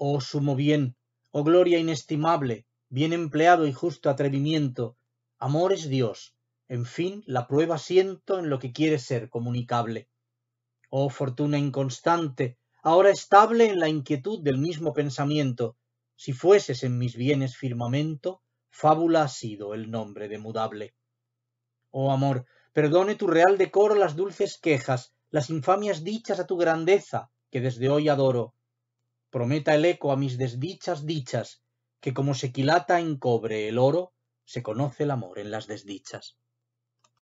Oh sumo bien, oh gloria inestimable, bien empleado y justo atrevimiento, amor es Dios, en fin, la prueba siento en lo que quiere ser comunicable. Oh fortuna inconstante, ahora estable en la inquietud del mismo pensamiento, si fueses en mis bienes firmamento, fábula ha sido el nombre de mudable. Oh amor, perdone tu real decoro las dulces quejas, las infamias dichas a tu grandeza, que desde hoy adoro, prometa el eco a mis desdichas dichas, que como se quilata en cobre el oro, se conoce el amor en las desdichas.